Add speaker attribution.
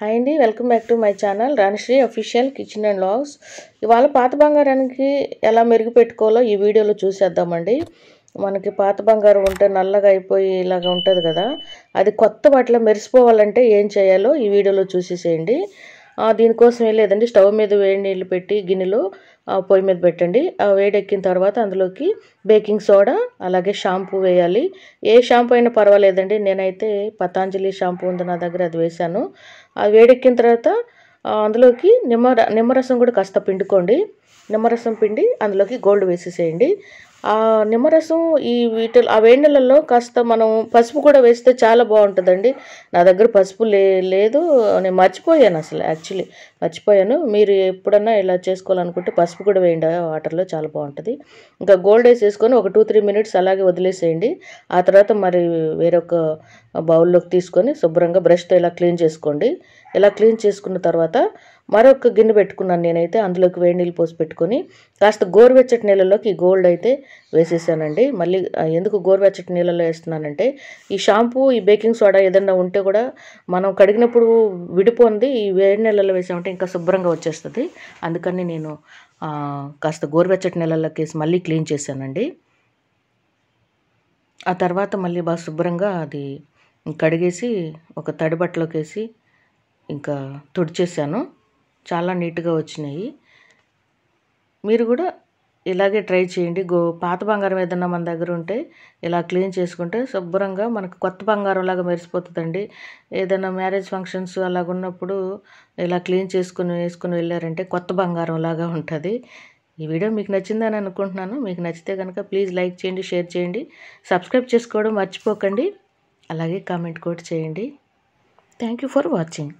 Speaker 1: hi అండి welcome back to my channel Ranishri official kitchen and vlogs ఇవాళ పాత బంగారానికి ఎలా మెరుగుపెట్టుకోవాలో ఈ వీడియోలో చూసేద్దామండి మనకి పాత బంగారం ఉంటే నల్లగా అయిపోయి ఇలాగా ఉంటుంది కదా అది కొత్త వాటిలో మెరిసిపోవాలంటే ఏం చేయాలో ఈ వీడియోలో చూసేసేయండి దీనికోసం ఏం లేదండి స్టవ్ మీద వేడి నీళ్ళు పెట్టి గిన్నెలో పొయ్యి మీద పెట్టండి ఆ వేడెక్కిన తర్వాత అందులోకి బేకింగ్ సోడా అలాగే షాంపూ వేయాలి ఏ షాంపూ అయినా పర్వాలేదండి నేనైతే పతాంజలి షాంపూ ఉంది నా దగ్గర అది వేశాను అది వేడెక్కిన తర్వాత అందులోకి నిమ్మ నిమ్మరసం కూడా కాస్త పిండుకోండి నిమ్మరసం పిండి అందులోకి గోల్డ్ వేసేసేయండి ఆ నిమ్మరసం ఈ వీటి ఆ వేడి కాస్త మనం పసుపు కూడా వేస్తే చాలా బాగుంటుందండి నా దగ్గర పసుపు లే లేదు నేను మర్చిపోయాను అసలు యాక్చువల్లీ మర్చిపోయాను మీరు ఎప్పుడన్నా ఇలా చేసుకోవాలనుకుంటే పసుపు కూడా వేయండి వాటర్లో చాలా బాగుంటుంది ఇంకా గోల్డ్ వేసి వేసుకొని ఒక టూ త్రీ మినిట్స్ అలాగే వదిలేసేయండి ఆ తర్వాత మరి వేరొక బౌల్లోకి తీసుకొని శుభ్రంగా బ్రష్తో ఇలా క్లీన్ చేసుకోండి ఇలా క్లీన్ చేసుకున్న తర్వాత మరొక గిన్నె పెట్టుకున్నాను నేనైతే అందులోకి వేడి నీళ్ళు పోసి పెట్టుకొని కాస్త గోరువెచ్చటి నీళ్ళలోకి ఈ గోల్డ్ అయితే వేసేసానండి మళ్ళీ ఎందుకు గోరువెచ్చటి నీళ్ళలో వేస్తున్నానంటే ఈ షాంపూ ఈ బేకింగ్ సోడా ఏదన్నా ఉంటే కూడా మనం కడిగినప్పుడు విడిపోంది ఈ వేడి నీళ్ళలో వేసామంటే ఇంకా శుభ్రంగా వచ్చేస్తుంది అందుకని నేను కాస్త గోరువెచ్చటి నీళ్ళలోకి వేసి మళ్ళీ క్లీన్ చేశానండి ఆ తర్వాత మళ్ళీ బాగా శుభ్రంగా అది కడిగేసి ఒక తడిబట్టలోకి వేసి ఇంకా తుడిచేసాను చాలా నీట్గా వచ్చినాయి మీరు కూడా ఇలాగే ట్రై చేయండి గో పాత బంగారం ఏదన్నా మన దగ్గర ఉంటే ఇలా క్లీన్ చేసుకుంటే శుభ్రంగా మనకు కొత్త బంగారం లాగా మెరిసిపోతుందండి ఏదైనా మ్యారేజ్ ఫంక్షన్స్ అలాగ ఉన్నప్పుడు ఇలా క్లీన్ చేసుకుని వేసుకుని వెళ్ళారంటే కొత్త బంగారం లాగా ఉంటుంది ఈ వీడియో మీకు నచ్చిందని అనుకుంటున్నాను మీకు నచ్చితే కనుక ప్లీజ్ లైక్ చేయండి షేర్ చేయండి సబ్స్క్రైబ్ చేసుకోవడం మర్చిపోకండి అలాగే కామెంట్ కూడా చేయండి థ్యాంక్ యూ ఫర్ వాచింగ్